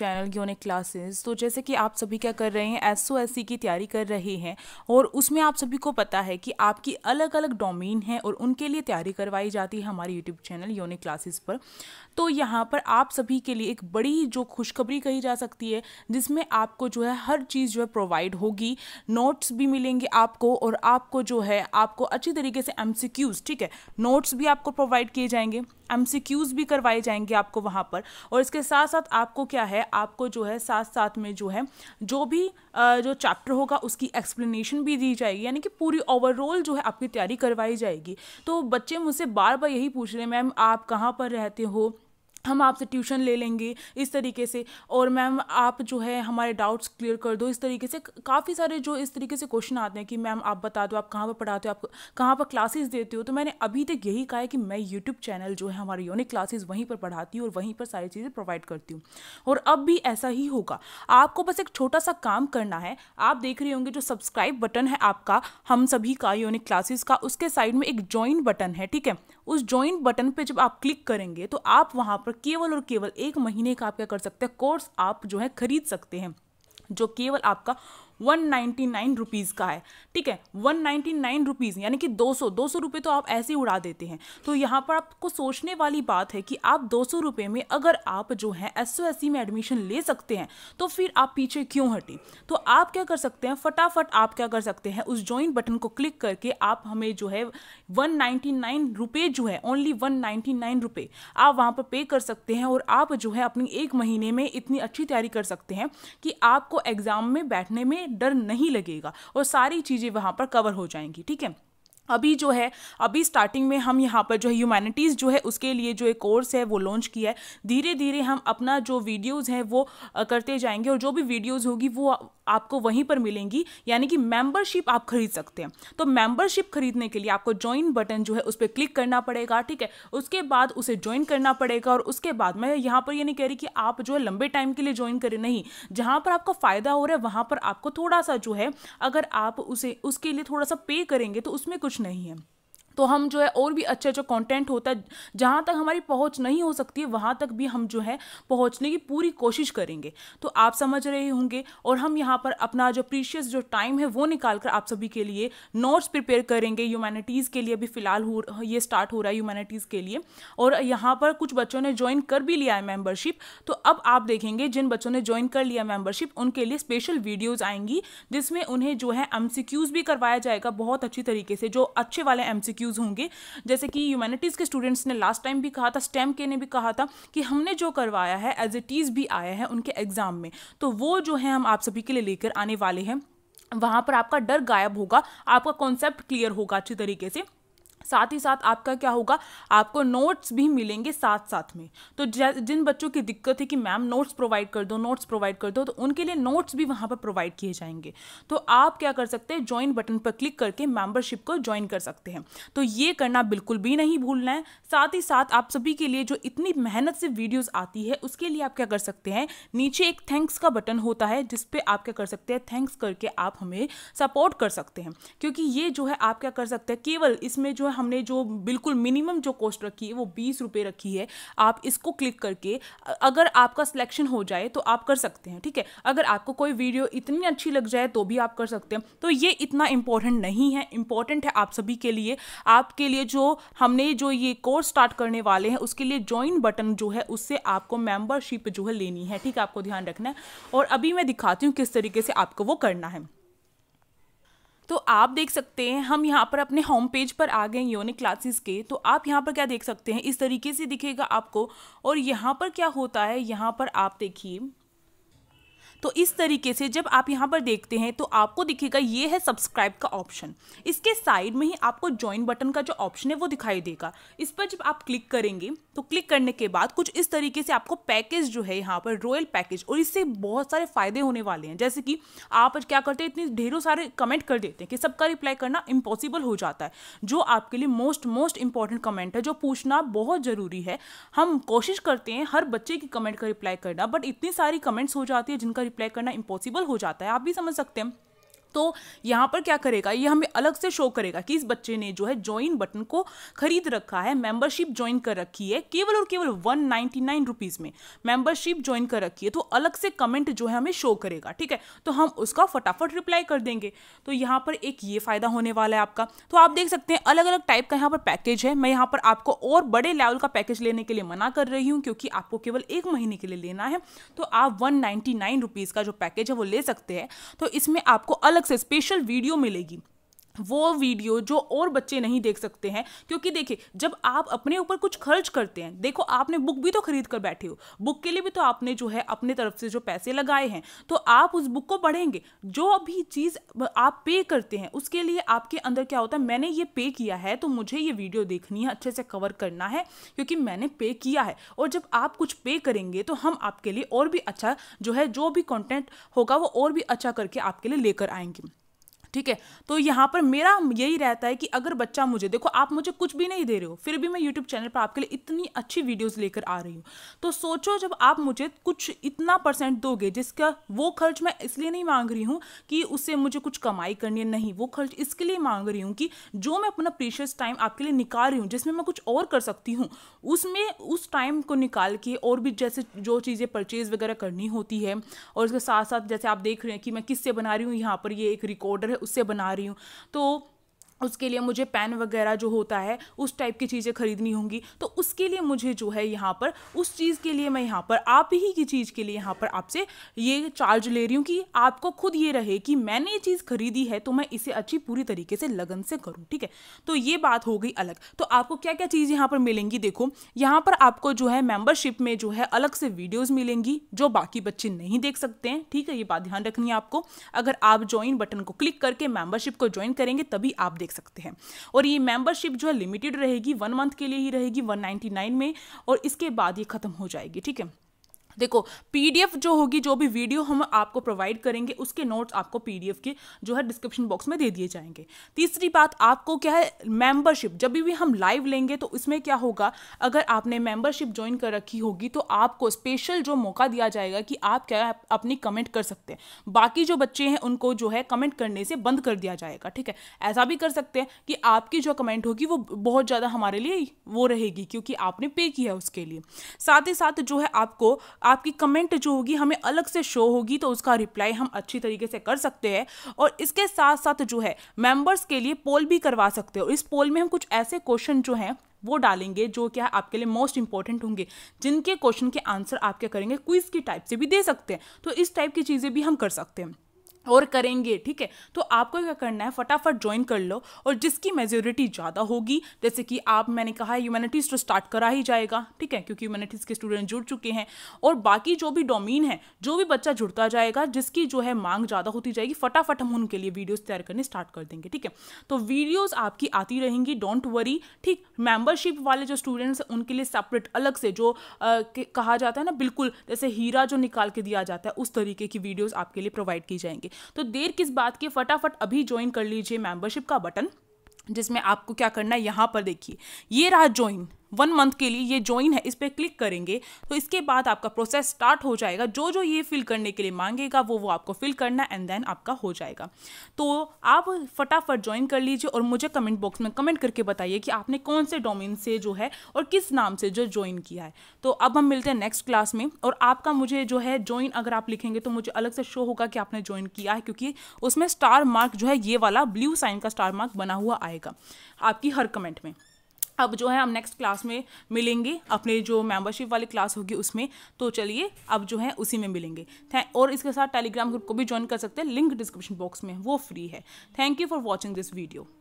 channel unique classes तो जैसे कि आप सभी क्या कर रहे हैं एस ओ एस सी की तैयारी कर रहे हैं और उसमें आप सभी को पता है कि आपकी अलग अलग डोमेन है और उनके लिए तैयारी करवाई जाती है हमारे यूट्यूब चैनल योनिक क्लासेस पर तो यहाँ पर आप सभी के लिए एक बड़ी जो खुशखबरी कही जा सकती है जिसमें आपको जो है हर चीज़ जो है प्रोवाइड होगी नोट्स भी मिलेंगे आपको और आपको जो है आपको अच्छी तरीके से एम ठीक है नोट्स भी आपको प्रोवाइड किए जाएंगे एम भी करवाए जाएंगे आपको वहाँ पर और इसके साथ साथ आपको क्या है आपको जो है साथ साथ में जो है जो भी जो चैप्टर होगा उसकी एक्सप्लेनेशन भी दी जाएगी यानी कि पूरी ओवरऑल जो है आपकी तैयारी करवाई जाएगी तो बच्चे मुझसे बार बार यही पूछ रहे हैं मैम आप कहाँ पर रहते हो हम आपसे ट्यूशन ले लेंगे इस तरीके से और मैम आप जो है हमारे डाउट्स क्लियर कर दो इस तरीके से काफ़ी सारे जो इस तरीके से क्वेश्चन आते हैं कि मैम आप बता दो आप कहाँ पर पढ़ाते हो आप कहाँ पर क्लासेस देते हो तो मैंने अभी तक यही कहा है कि मैं यूट्यूब चैनल जो है हमारे यूनिक क्लासेज वहीं पर पढ़ाती हूँ और वहीं पर सारी चीज़ें प्रोवाइड करती हूँ और अब भी ऐसा ही होगा आपको बस एक छोटा सा काम करना है आप देख रहे होंगे जो सब्सक्राइब बटन है आपका हम सभी का यूनिक क्लासेस का उसके साइड में एक ज्वाइन बटन है ठीक है उस ज्वाइन बटन पर जब आप क्लिक करेंगे तो आप वहाँ पर पर केवल और केवल एक महीने का आप क्या कर सकते हैं कोर्स आप जो है खरीद सकते हैं जो केवल आपका वन नाइन्टी नाइन रुपीज़ का है ठीक है वन नाइन्टी नाइन रुपीज़ यानी कि दो सौ दो सौ रुपये तो आप ऐसे ही उड़ा देते हैं तो यहाँ पर आपको सोचने वाली बात है कि आप दो सौ रुपये में अगर आप जो है एस ओ एस सी में एडमिशन ले सकते हैं तो फिर आप पीछे क्यों हटें तो आप क्या कर सकते हैं फटाफट आप क्या कर सकते हैं उस ज्वाइन बटन को क्लिक करके आप हमें जो है वन नाइन्टी नाइन रुपये जो है ओनली वन नाइन्टी नाइन रुपये आप वहाँ पर पे कर सकते हैं और आप जो है अपनी एक महीने में इतनी अच्छी तैयारी कर सकते हैं कि आपको एग्ज़ाम में बैठने में डर नहीं लगेगा और सारी चीज़ें वहाँ पर कवर हो जाएंगी ठीक है अभी जो है अभी स्टार्टिंग में हम यहाँ पर जो है ह्यूमैनिटीज़ जो है उसके लिए जो एक कोर्स है वो लॉन्च किया है धीरे धीरे हम अपना जो वीडियोज़ हैं वो करते जाएंगे और जो भी वीडियोज़ होगी वो आपको वहीं पर मिलेंगी यानी कि मेंबरशिप आप खरीद सकते हैं तो मेंबरशिप खरीदने के लिए आपको ज्वाइन बटन जो है उस पर क्लिक करना पड़ेगा ठीक है उसके बाद उसे ज्वाइन करना पड़ेगा और उसके बाद मैं यहाँ पर ये नहीं कह रही कि आप जो है लंबे टाइम के लिए ज्वाइन करें नहीं जहाँ पर आपको फ़ायदा हो रहा है वहाँ पर आपको थोड़ा सा जो है अगर आप उसे उसके लिए थोड़ा सा पे करेंगे तो उसमें कुछ नहीं है तो हम जो है और भी अच्छे अच्छे कंटेंट होता है जहाँ तक हमारी पहुँच नहीं हो सकती वहाँ तक भी हम जो है पहुँचने की पूरी कोशिश करेंगे तो आप समझ रहे होंगे और हम यहाँ पर अपना जो प्रीशियस जो टाइम है वो निकाल कर आप सभी के लिए नोट्स प्रिपेयर करेंगे ह्यूमैनिटीज़ के लिए अभी फ़िलहाल हो ये स्टार्ट हो रहा है ह्यूमैनिटीज़ के लिए और यहाँ पर कुछ बच्चों ने ज्वाइन कर भी लिया है मेम्बरशिप तो अब आप देखेंगे जिन बच्चों ने ज्वाइन कर लिया मेम्बरशिप उनके लिए स्पेशल वीडियोज़ आएंगी जिसमें उन्हें जो है एम भी करवाया जाएगा बहुत अच्छी तरीके से जो अच्छे वाले एम एमसीक्यूज होंगे जैसे कि ह्यूमैनिटीज़ के स्टूडेंट्स ने लास्ट टाइम भी कहा था स्टेम के ने भी कहा था कि हमने जो करवाया है एज इट इज़ भी आया है उनके एग्ज़ाम में तो वो जो है हम आप सभी के लिए लेकर आने वाले हैं वहाँ पर आपका डर गायब होगा आपका कॉन्सेप्ट क्लियर होगा अच्छी तरीके से साथ ही साथ आपका क्या होगा आपको नोट्स भी मिलेंगे साथ साथ में तो जिन बच्चों की दिक्कत है कि मैम नोट्स प्रोवाइड कर दो नोट्स प्रोवाइड कर दो तो उनके लिए नोट्स भी वहाँ पर प्रोवाइड किए जाएंगे तो आप क्या कर सकते हैं ज्वाइन बटन पर क्लिक करके मेंबरशिप को ज्वाइन कर सकते हैं तो ये करना बिल्कुल भी नहीं भूलना है साथ ही साथ आप सभी के लिए जो इतनी मेहनत से वीडियोज़ आती है उसके लिए आप क्या कर सकते हैं नीचे एक थैंक्स का बटन होता है जिसपे आप क्या कर सकते हैं थैंक्स करके आप हमें सपोर्ट कर सकते हैं क्योंकि ये जो है आप क्या कर सकते हैं केवल इसमें जो हमने जो बिल्कुल मिनिमम जो कॉस्ट रखी है वो बीस रुपये रखी है आप इसको क्लिक करके अगर आपका सिलेक्शन हो जाए तो आप कर सकते हैं ठीक है अगर आपको कोई वीडियो इतनी अच्छी लग जाए तो भी आप कर सकते हैं तो ये इतना इम्पोर्टेंट नहीं है इम्पॉर्टेंट है आप सभी के लिए आपके लिए जो हमने जो ये कोर्स स्टार्ट करने वाले हैं उसके लिए ज्वाइन बटन जो है उससे आपको मेम्बरशिप जो है लेनी है ठीक है आपको ध्यान रखना है और अभी मैं दिखाती हूँ किस तरीके से आपको वो करना है तो आप देख सकते हैं हम यहाँ पर अपने होम पेज पर आ गए योनिक क्लासेस के तो आप यहाँ पर क्या देख सकते हैं इस तरीके से दिखेगा आपको और यहाँ पर क्या होता है यहाँ पर आप देखिए तो इस तरीके से जब आप यहाँ पर देखते हैं तो आपको दिखेगा ये है सब्सक्राइब का ऑप्शन इसके साइड में ही आपको ज्वाइन बटन का जो ऑप्शन है वो दिखाई देगा इस पर जब आप क्लिक करेंगे तो क्लिक करने के बाद कुछ इस तरीके से आपको पैकेज जो है यहाँ पर रॉयल पैकेज और इससे बहुत सारे फ़ायदे होने वाले हैं जैसे कि आप क्या करते हैं इतने ढेरों सारे कमेंट कर देते हैं कि सबका रिप्लाई करना इम्पॉसिबल हो जाता है जो आपके लिए मोस्ट मोस्ट इंपॉर्टेंट कमेंट है जो पूछना बहुत ज़रूरी है हम कोशिश करते हैं हर बच्चे की कमेंट का रिप्लाई करना बट इतनी सारी कमेंट्स हो जाती है जिनका रिप्लाई करना इम्पॉसिबल हो जाता है आप भी समझ सकते हैं तो यहाँ पर क्या करेगा ये हमें अलग से शो करेगा कि इस बच्चे ने जो है ज्वाइन बटन को खरीद रखा है मेंबरशिप ज्वाइन कर रखी है केवल और केवल वन नाइन्टी नाइन रुपीज़ में मेंबरशिप ज्वाइन कर रखी है तो अलग से कमेंट जो है हमें शो करेगा ठीक है तो हम उसका फटाफट रिप्लाई कर देंगे तो यहाँ पर एक ये फ़ायदा होने वाला है आपका तो आप देख सकते हैं अलग अलग टाइप का यहाँ पर पैकेज है मैं यहाँ पर आपको और बड़े लेवल का पैकेज लेने के लिए मना कर रही हूँ क्योंकि आपको केवल एक महीने के लिए लेना है तो आप वन नाइन्टी नाइन रुपीज़ का जो पैकेज है वो ले सकते हैं तो इसमें आपको अलग अलग से स्पेशल वीडियो मिलेगी वो वीडियो जो और बच्चे नहीं देख सकते हैं क्योंकि देखिए जब आप अपने ऊपर कुछ खर्च करते हैं देखो आपने बुक भी तो खरीद कर बैठे हो बुक के लिए भी तो आपने जो है अपने तरफ से जो पैसे लगाए हैं तो आप उस बुक को पढ़ेंगे जो भी चीज़ आप पे करते हैं उसके लिए आपके अंदर क्या होता है मैंने ये पे किया है तो मुझे ये वीडियो देखनी है अच्छे से कवर करना है क्योंकि मैंने पे किया है और जब आप कुछ पे करेंगे तो हम आपके लिए और भी अच्छा जो है जो भी कॉन्टेंट होगा वो और भी अच्छा करके आपके लिए लेकर आएंगे ठीक है तो यहाँ पर मेरा यही रहता है कि अगर बच्चा मुझे देखो आप मुझे कुछ भी नहीं दे रहे हो फिर भी मैं यूट्यूब चैनल पर आपके लिए इतनी अच्छी वीडियोस लेकर आ रही हूँ तो सोचो जब आप मुझे कुछ इतना परसेंट दोगे जिसका वो खर्च मैं इसलिए नहीं मांग रही हूँ कि उससे मुझे कुछ कमाई करनी है नहीं वो खर्च इसके लिए मांग रही हूँ कि जो मैं अपना प्रीशियस टाइम आपके लिए निकाल रही हूँ जिसमें मैं कुछ और कर सकती हूँ उसमें उस टाइम को निकाल के और भी जैसे जो चीज़ें परचेज़ वगैरह करनी होती है और उसके साथ साथ जैसे आप देख रहे हैं कि मैं किससे बना रही हूँ यहाँ पर ये एक रिकॉर्डर उसे बना रही हूँ तो उसके लिए मुझे पेन वगैरह जो होता है उस टाइप की चीज़ें खरीदनी होंगी तो उसके लिए मुझे जो है यहाँ पर उस चीज़ के लिए मैं यहाँ पर आप ही की चीज़ के लिए यहाँ पर आपसे ये चार्ज ले रही हूँ कि आपको खुद ये रहे कि मैंने ये चीज़ खरीदी है तो मैं इसे अच्छी पूरी तरीके से लगन से करूँ ठीक है तो ये बात हो गई अलग तो आपको क्या क्या चीज़ यहाँ पर मिलेंगी देखो यहाँ पर आपको जो है मेम्बरशिप में जो है अलग से वीडियोज़ मिलेंगी जो बाकी बच्चे नहीं देख सकते हैं ठीक है ये बात ध्यान रखनी है आपको अगर आप ज्वाइन बटन को क्लिक करके मेम्बरशिप को ज्वाइन करेंगे तभी आप देख देख सकते हैं और ये मेंबरशिप जो है लिमिटेड रहेगी वन मंथ के लिए ही रहेगी नाइन में और इसके बाद ये ख़त्म हो जाएगी ठीक है देखो पीडीएफ जो होगी जो भी वीडियो हम आपको प्रोवाइड करेंगे उसके नोट्स आपको पीडीएफ के जो है डिस्क्रिप्शन बॉक्स में दे दिए जाएंगे तीसरी बात आपको क्या है मेंबरशिप जब भी हम लाइव लेंगे तो इसमें क्या होगा अगर आपने मेंबरशिप ज्वाइन कर रखी होगी तो आपको स्पेशल जो मौका दिया जाएगा कि आप क्या अपनी कमेंट कर सकते हैं बाकी जो बच्चे हैं उनको जो है कमेंट करने से बंद कर दिया जाएगा ठीक है ऐसा भी कर सकते हैं कि आपकी जो कमेंट होगी वो बहुत ज़्यादा हमारे लिए वो रहेगी क्योंकि आपने पे किया उसके लिए साथ ही साथ जो है आपको आपकी कमेंट जो होगी हमें अलग से शो होगी तो उसका रिप्लाई हम अच्छी तरीके से कर सकते हैं और इसके साथ साथ जो है मेंबर्स के लिए पोल भी करवा सकते हो इस पोल में हम कुछ ऐसे क्वेश्चन जो हैं वो डालेंगे जो क्या है आपके लिए मोस्ट इंपॉर्टेंट होंगे जिनके क्वेश्चन के आंसर आप क्या करेंगे क्विज की टाइप से भी दे सकते हैं तो इस टाइप की चीज़ें भी हम कर सकते हैं और करेंगे ठीक है तो आपको क्या करना है फटाफट ज्वाइन कर लो और जिसकी मेजोरिटी ज़्यादा होगी जैसे कि आप मैंने कहा है ह्यूमैनिटीज़ तो स्टार्ट करा ही जाएगा ठीक है क्योंकि ह्यूमैनिटीज़ के स्टूडेंट जुड़ चुके हैं और बाकी जो भी डोमीन है जो भी बच्चा जुड़ता जाएगा जिसकी जो है मांग ज़्यादा होती जाएगी फटाफट हम उनके लिए वीडियोज़ तैयार करने स्टार्ट कर देंगे ठीक है तो वीडियोज़ आपकी आती रहेंगी डोंट वरी ठीक मेम्बरशिप वाले जो स्टूडेंट्स हैं उनके लिए सेपरेट अलग से जो कहा जाता है ना बिल्कुल जैसे हीरा जो निकाल के दिया जाता है उस तरीके की वीडियोज़ आपके लिए प्रोवाइड की जाएंगी तो देर किस बात की फटाफट अभी ज्वाइन कर लीजिए मेंबरशिप का बटन जिसमें आपको क्या करना है यहाँ पर देखिए ये रहा ज्वाइन वन मंथ के लिए ये ज्वाइन है इस पर क्लिक करेंगे तो इसके बाद आपका प्रोसेस स्टार्ट हो जाएगा जो जो ये फिल करने के लिए मांगेगा वो वो आपको फिल करना एंड देन आपका हो जाएगा तो आप फटाफट ज्वाइन कर लीजिए और मुझे कमेंट बॉक्स में कमेंट करके बताइए कि आपने कौन से डोमेन से जो है और किस नाम से जो ज्वाइन किया है तो अब हम मिलते हैं नेक्स्ट क्लास में और आपका मुझे जो है ज्वाइन अगर आप लिखेंगे तो मुझे अलग से शो होगा कि आपने ज्वाइन किया है क्योंकि उसमें स्टार मार्क जो है ये वाला ब्लू साइन का स्टार मार्क बना हुआ आएगा आपकी हर कमेंट में अब जो है हम नेक्स्ट क्लास में मिलेंगे अपने जो मेंबरशिप वाली क्लास होगी उसमें तो चलिए अब जो है उसी में मिलेंगे और इसके साथ टेलीग्राम ग्रुप को भी ज्वाइन कर सकते हैं लिंक डिस्क्रिप्शन बॉक्स में वो फ्री है thank you for watching this video